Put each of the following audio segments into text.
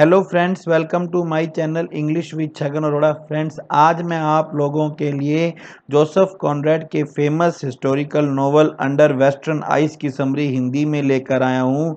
hello friends welcome to my channel English with Chhagan Arora friends आज मैं आप लोगों के लिए जोसेफ कॉन्ड्रेड के famous historical novel Under Western Eyes की समरी हिंदी में लेकर आया हूँ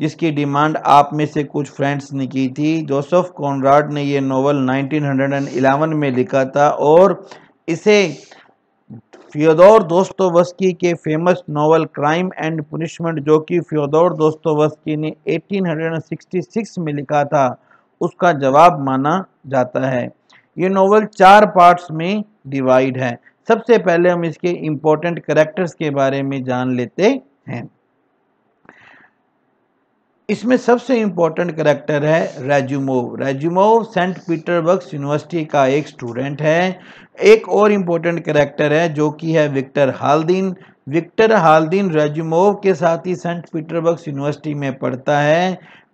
जिसकी डिमांड आप में से कुछ फ्रेंड्स ने की थी जोसेफ कॉन्ड्राड ने ये नोवेल 1911 में लिखा था और इसे फ्योदोर दोस्तोवस्की के famous novel Crime and Punishment जो कि फ्योदोर दोस्तोवस्की ने 1866 में लिखा था उसका जवाब माना जाता है ये नावल चार पार्ट्स में डिवाइड है सबसे पहले हम इसके इम्पोर्टेंट करेक्टर्स के बारे में जान लेते हैं इसमें सबसे इम्पोर्टेंट करेक्टर है Razumov Razumov Saint Petersburg University का एक स्टूडेंट है एक और इम्पोर्टेंट करेक्टर है जो कि है विक्टर हालदीन विक्टर हालदीन रेजुमोव के साथ ही सेंट पीटरबर्ग यूनिवर्सिटी में पढ़ता है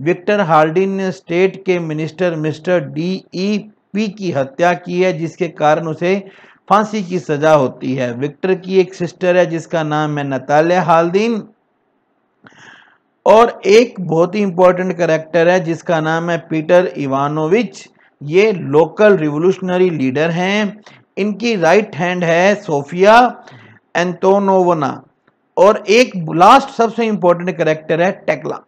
विक्टर हालडीन ने स्टेट के minister mister D E P की हत्या की है जिसके कारण उसे फांसी की सज़ा होती है विक्टर की एक सिस्टर है जिसका नाम है नताल्या हालदीन और एक बहुत ही इंपॉर्टेंट करेक्टर है जिसका नाम है पीटर इवानोविच ये लोकल रिवोल्यूशनरी लीडर हैं इनकी राइट हैंड है सोफिया एंतोनोवना और एक लास्ट सबसे इंपॉर्टेंट करेक्टर है टेक्ला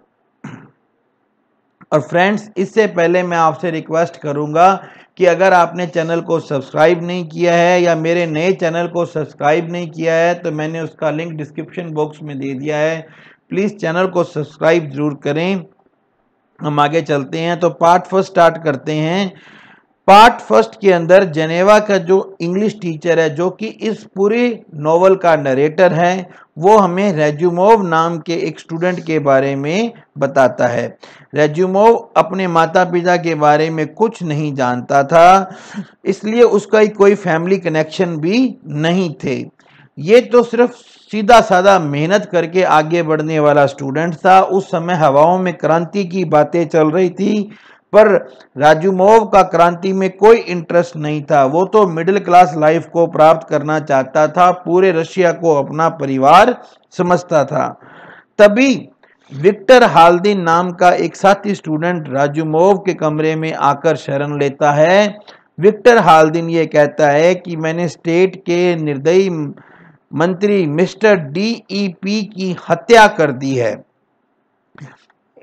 और फ्रेंड्स इससे पहले मैं आपसे रिक्वेस्ट करूंगा कि अगर आपने चैनल को सब्सक्राइब नहीं किया है या मेरे नए चैनल को सब्सक्राइब नहीं किया है तो मैंने उसका लिंक डिस्क्रिप्शन बॉक्स में दे दिया है प्लीज़ चैनल को सब्सक्राइब ज़रूर करें हम आगे चलते हैं तो पार्ट फर्स्ट स्टार्ट करते हैं पार्ट फर्स्ट के अंदर जनेवा का जो इंग्लिश टीचर है जो कि इस पूरे नोवेल का नरेटर है वो हमें रेज्यूमोव नाम के एक स्टूडेंट के बारे में बताता है रेज्यूमोव अपने माता पिता के बारे में कुछ नहीं जानता था इसलिए उसका कोई फैमिली कनेक्शन भी नहीं थे ये तो सिर्फ सीधा साधा मेहनत करके आगे बढ़ने वाला स्टूडेंट था उस समय हवाओं में क्रांति की बातें चल रही थी पर राजूमोव का क्रांति में कोई इंटरेस्ट नहीं था वो तो मिडिल क्लास लाइफ को प्राप्त करना चाहता था पूरे रशिया को अपना परिवार समझता था तभी विक्टर हालदिन नाम का एक साथी स्टूडेंट राजूमोव के कमरे में आकर शरण लेता है विक्टर हालदिन ये कहता है कि मैंने स्टेट के निर्दयी मंत्री मिस्टर डीईपी की हत्या कर दी है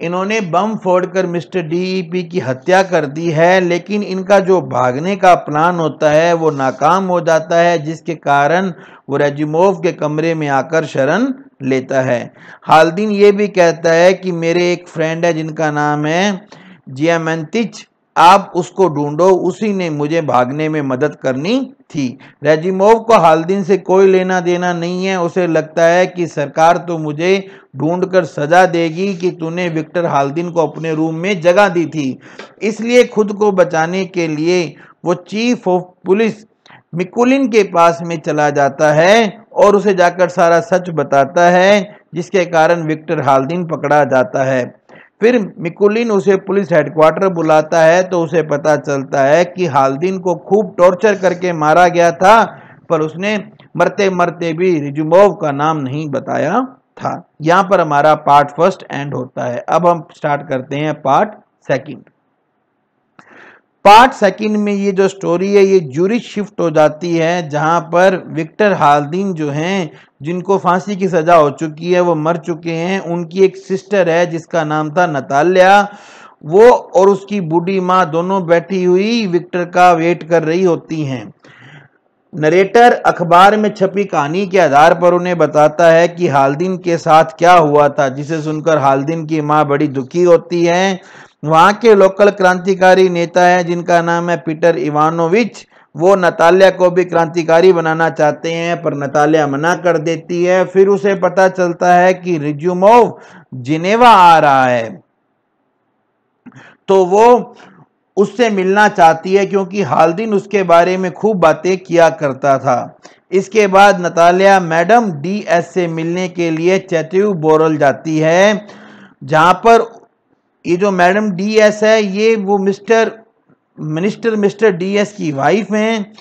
इन्होंने बम फोड़कर मिस्टर डीईपी की हत्या कर दी है लेकिन इनका जो भागने का प्लान होता है वो नाकाम हो जाता है जिसके कारण वो रेजिमोव के कमरे में आकर शरण लेता है हालदीन ये भी कहता है कि मेरे एक फ्रेंड है जिनका नाम है जियामंतिच आप उसको ढूंढो उसी ने मुझे भागने में मदद करनी थी रेजिमोव को हालदिन से कोई लेना देना नहीं है उसे लगता है कि सरकार तो मुझे ढूंढकर सजा देगी कि तूने विक्टर हालदिन को अपने रूम में जगह दी थी इसलिए खुद को बचाने के लिए वो चीफ ऑफ पुलिस मिकुलिन के पास में चला जाता है और उसे जाकर सारा सच बताता है जिसके कारण विक्टर हालदिन पकड़ा जाता है फिर मिकुलिन उसे पुलिस हेडक्वार्टर बुलाता है तो उसे पता चलता है कि हालदीन को खूब टॉर्चर करके मारा गया था पर उसने मरते मरते भी रिजुमोव का नाम नहीं बताया था यहाँ पर हमारा पार्ट फर्स्ट एंड होता है अब हम स्टार्ट करते हैं पार्ट सेकंड पार्ट सेकंड में ये जो स्टोरी है ये जूरी शिफ्ट हो जाती है जहाँ पर विक्टर हालदीन जो हैं जिनको फांसी की सज़ा हो चुकी है वो मर चुके हैं उनकी एक सिस्टर है जिसका नाम था नताल्या वो और उसकी बूढ़ी माँ दोनों बैठी हुई विक्टर का वेट कर रही होती हैं नरेटर अखबार में छपी कहानी के आधार पर उन्हें बताता है कि हालदीन के साथ क्या हुआ था जिसे सुनकर हालदीन की माँ बड़ी दुखी होती है वहाँ के लोकल क्रांतिकारी नेता हैं जिनका नाम है पीटर इवानोविच वो नतालिया को भी क्रांतिकारी बनाना चाहते हैं पर नतालिया मना कर देती है फिर उसे पता चलता है कि रिज्यूमोव जिनेवा आ रहा है तो वो उससे मिलना चाहती है क्योंकि हाल दिन उसके बारे में खूब बातें किया करता था इसके बाद नतालिया मैडम डीएस से मिलने के लिए चैत्यू बोरल जाती है जहां पर ये जो मैडम डी एस है ये वो mister minister mister D S की वाइफ हैं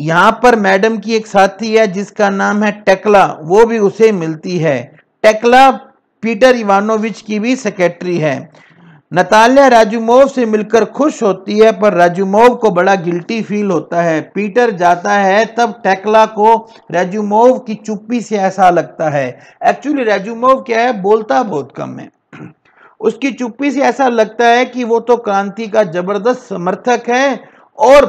यहाँ पर मैडम की एक साथी है जिसका नाम है टेकला वो भी उसे मिलती है टेकला पीटर इवानोविच की भी सेक्रेटरी है नतालिया राजूमोव से मिलकर खुश होती है पर राजूमोव को बड़ा गिल्टी फील होता है पीटर जाता है तब टेकला को राजूमोव की चुप्पी से ऐसा लगता है एक्चुअली राजूमोव क्या है बोलता बहुत कम है उसकी चुप्पी से ऐसा लगता है कि वो तो क्रांति का जबरदस्त समर्थक है और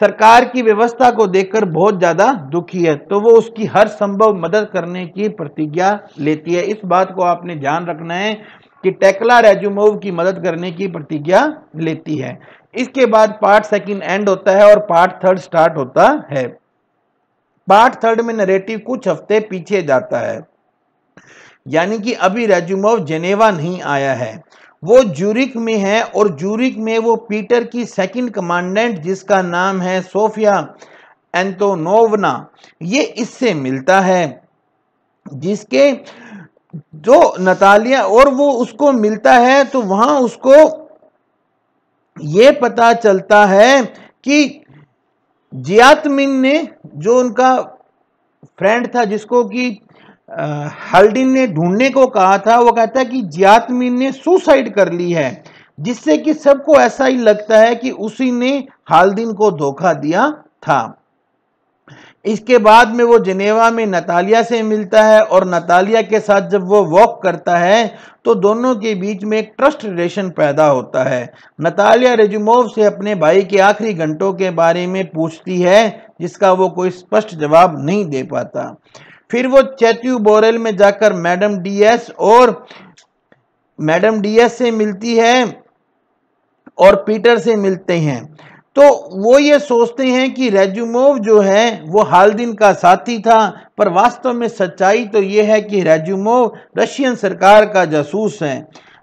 सरकार की व्यवस्था को देखकर बहुत ज्यादा दुखी है तो वो उसकी हर संभव मदद करने की प्रतिज्ञा लेती है इस बात को आपने ध्यान रखना है कि टेकला रेजुमोव की मदद करने की प्रतिज्ञा लेती है इसके बाद पार्ट सेकंड एंड होता है और पार्ट थर्ड स्टार्ट होता है पार्ट थर्ड में नरेटिव कुछ हफ्ते पीछे जाता है यानी कि अभी रेजुमोव जेनेवा नहीं आया है वो जूरिक में है और जूरिक में वो पीटर की सेकंड कमांडेंट जिसका नाम है सोफिया एंतोनोवना ये इससे मिलता है जिसके जो नतालिया और वो उसको मिलता है तो वहाँ उसको ये पता चलता है कि जियातमिन ने जो उनका फ्रेंड था जिसको कि हल्डिन ने ढूंढने को कहा था वो कहता है कि जियातमीन ने सुसाइड कर ली है जिससे कि सबको ऐसा ही लगता है कि उसी ने हालदिन को धोखा दिया था इसके बाद में वो जनेवा में नतालिया से मिलता है और नतालिया के साथ जब वो वॉक करता है तो दोनों के बीच में एक ट्रस्ट रिलेशन पैदा होता है नतालिया रेजुमोव से अपने भाई के आखिरी घंटों के बारे में पूछती है जिसका वो कोई स्पष्ट जवाब नहीं दे पाता फिर वो चैत्यू बोरेल में जाकर मैडम डीएस और मैडम डीएस से मिलती है और पीटर से मिलते हैं तो वो ये सोचते हैं कि रेजुमोव जो है वो हालदिन का साथी था पर वास्तव में सच्चाई तो ये है कि रेजुमोव रशियन सरकार का जासूस है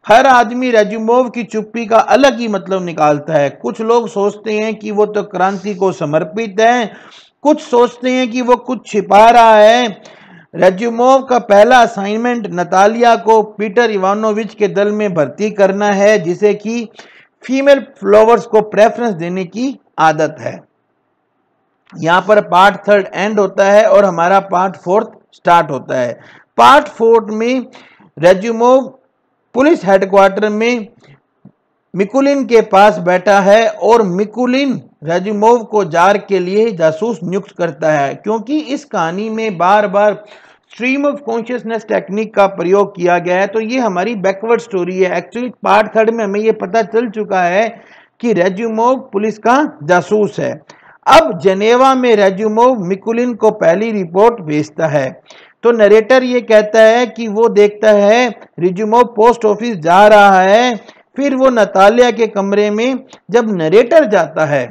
हर आदमी रेजुमोव की चुप्पी का अलग ही मतलब निकालता है कुछ लोग सोचते हैं कि वो तो क्रांति को समर्पित है कुछ सोचते हैं कि वो कुछ छिपा रहा है रेज्यूमोव का पहला असाइनमेंट नतालिया को पीटर इवानोविच के दल में भर्ती करना है जिसे कि फीमेल फ्लोवर्स को प्रेफरेंस देने की आदत है यहाँ पर पार्ट थर्ड एंड होता है और हमारा पार्ट फोर्थ स्टार्ट होता है पार्ट फोर्थ में रेज्यूमोव पुलिस हेडक्वार्टर में मिकुलिन के पास बैठा है और मिकुलिन रेजिमोव को जार के लिए जासूस नियुक्त करता है क्योंकि इस कहानी में बार बार स्ट्रीम ऑफ कॉन्शियसनेस टेक्निक का प्रयोग किया गया है तो ये हमारी बैकवर्ड स्टोरी है एक्चुअली पार्ट थर्ड में हमें ये पता चल चुका है कि रेजुमोव पुलिस का जासूस है अब जेनेवा में रेजुमोव मिकुलिन को पहली रिपोर्ट भेजता है तो नरेटर ये कहता है कि वो देखता है रेजुमोव पोस्ट ऑफिस जा रहा है फिर वो नतालिया के कमरे में जब नरेटर जाता है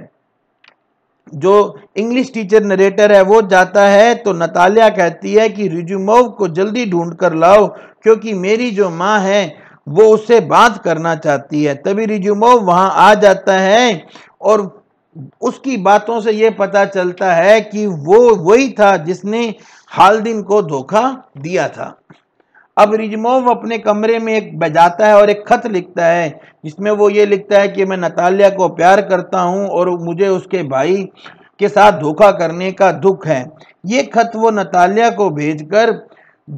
जो इंग्लिश टीचर नरेटर है वो जाता है तो नतालिया कहती है कि रिजुमोव को जल्दी ढूंढ कर लाओ क्योंकि मेरी जो माँ है वो उससे बात करना चाहती है तभी रिजुमोव वहाँ आ जाता है और उसकी बातों से ये पता चलता है कि वो वही था जिसने हालदिन को धोखा दिया था अब रिजमोव अपने कमरे में एक बजाता है और एक खत लिखता है जिसमें वो ये लिखता है कि मैं नतालिया को प्यार करता हूँ और मुझे उसके भाई के साथ धोखा करने का दुख है ये खत वो नतालिया को भेजकर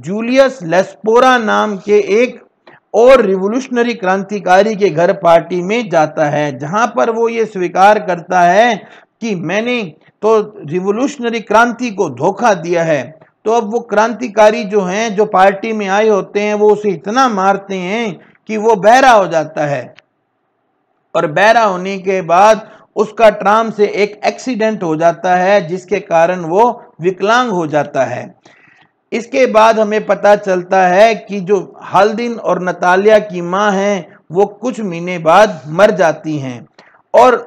जूलियस लेस्पोरा नाम के एक और रिवोल्यूशनरी क्रांतिकारी के घर पार्टी में जाता है जहाँ पर वो ये स्वीकार करता है कि मैंने तो रिवोल्यूशनरी क्रांति को धोखा दिया है तो अब वो क्रांतिकारी जो हैं जो पार्टी में आए होते हैं वो उसे इतना मारते हैं कि वो बहरा हो जाता है और बहरा होने के बाद उसका ट्राम से एक एक्सीडेंट हो जाता है जिसके कारण वो विकलांग हो जाता है इसके बाद हमें पता चलता है कि जो हल्दिन और नतालिया की माँ हैं वो कुछ महीने बाद मर जाती हैं और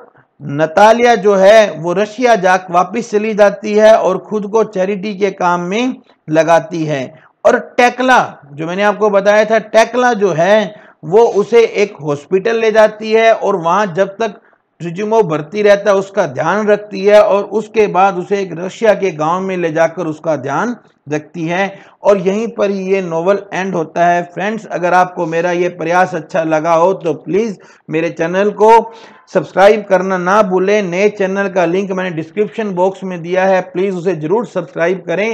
नतालिया जो है वो रशिया जा वापस चली जाती है और खुद को चैरिटी के काम में लगाती है और टेकला जो मैंने आपको बताया था टेकला जो है वो उसे एक हॉस्पिटल ले जाती है और वहां जब तक रिजुमो भरती रहता है उसका ध्यान रखती है और उसके बाद उसे एक रशिया के गांव में ले जाकर उसका ध्यान रखती है और यहीं पर ही ये नोवेल एंड होता है फ्रेंड्स अगर आपको मेरा ये प्रयास अच्छा लगा हो तो प्लीज़ मेरे चैनल को सब्सक्राइब करना ना भूलें नए चैनल का लिंक मैंने डिस्क्रिप्शन बॉक्स में दिया है प्लीज़ उसे ज़रूर सब्सक्राइब करें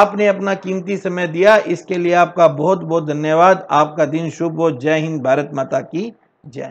आपने अपना कीमती समय दिया इसके लिए आपका बहुत बहुत धन्यवाद आपका दिन शुभ हो जय हिंद भारत माता की जय